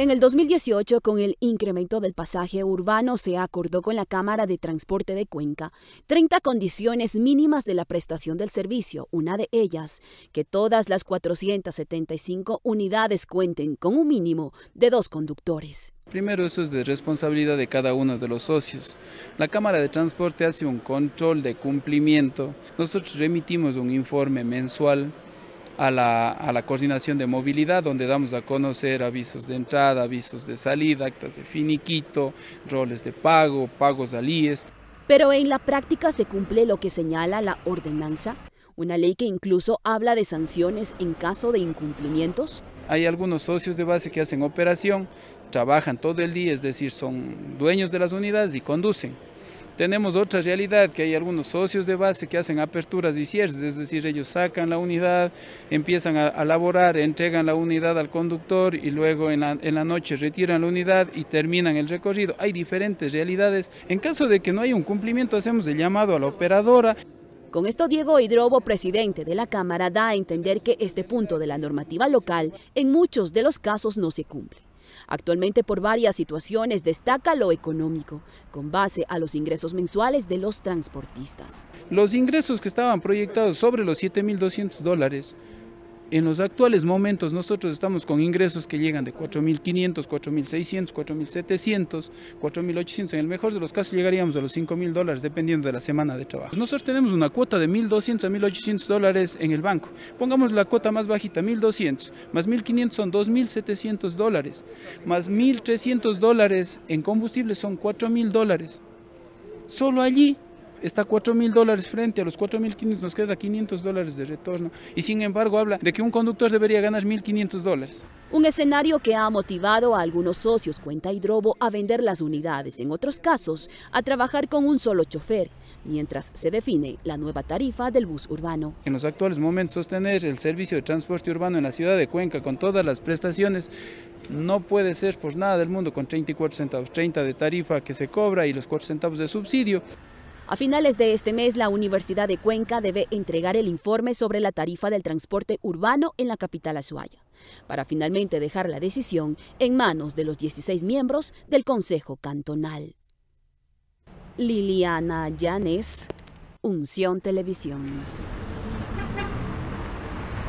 En el 2018, con el incremento del pasaje urbano, se acordó con la Cámara de Transporte de Cuenca 30 condiciones mínimas de la prestación del servicio, una de ellas, que todas las 475 unidades cuenten con un mínimo de dos conductores. Primero, eso es de responsabilidad de cada uno de los socios. La Cámara de Transporte hace un control de cumplimiento. Nosotros remitimos un informe mensual a la, a la coordinación de movilidad, donde damos a conocer avisos de entrada, avisos de salida, actas de finiquito, roles de pago, pagos al Pero en la práctica se cumple lo que señala la ordenanza, una ley que incluso habla de sanciones en caso de incumplimientos. Hay algunos socios de base que hacen operación, trabajan todo el día, es decir, son dueños de las unidades y conducen. Tenemos otra realidad, que hay algunos socios de base que hacen aperturas y cierres, es decir, ellos sacan la unidad, empiezan a, laborar, entregan la unidad al conductor y luego en la noche retiran la unidad y terminan el recorrido. Hay diferentes realidades. En caso de que no haya un cumplimiento, hacemos el llamado a la operadora. Con esto, Diego Hidrobo, presidente de la Cámara, da a entender que este punto de la normativa local en muchos de los casos no se cumple. Actualmente por varias situaciones destaca lo económico, con base a los ingresos mensuales de los transportistas. Los ingresos que estaban proyectados sobre los 7.200 dólares en los actuales momentos nosotros estamos con ingresos que llegan de 4.500, 4.600, 4.700, 4.800, en el mejor de los casos llegaríamos a los 5.000 dólares dependiendo de la semana de trabajo. Nosotros tenemos una cuota de 1.200 a 1.800 dólares en el banco. Pongamos la cuota más bajita, 1.200, más 1.500 son 2.700 dólares, más 1.300 dólares en combustible son 4.000 dólares. Solo allí está a 4 mil dólares frente a los 4 mil 500, nos queda 500 dólares de retorno. Y sin embargo habla de que un conductor debería ganar 1.500 dólares. Un escenario que ha motivado a algunos socios Cuenta Hidrobo a vender las unidades, en otros casos a trabajar con un solo chofer, mientras se define la nueva tarifa del bus urbano. En los actuales momentos sostener el servicio de transporte urbano en la ciudad de Cuenca con todas las prestaciones no puede ser por nada del mundo con 34 centavos, 30 de tarifa que se cobra y los 4 centavos de subsidio. A finales de este mes, la Universidad de Cuenca debe entregar el informe sobre la tarifa del transporte urbano en la capital Azuaya, para finalmente dejar la decisión en manos de los 16 miembros del Consejo Cantonal. Liliana Yanes, Unción Televisión.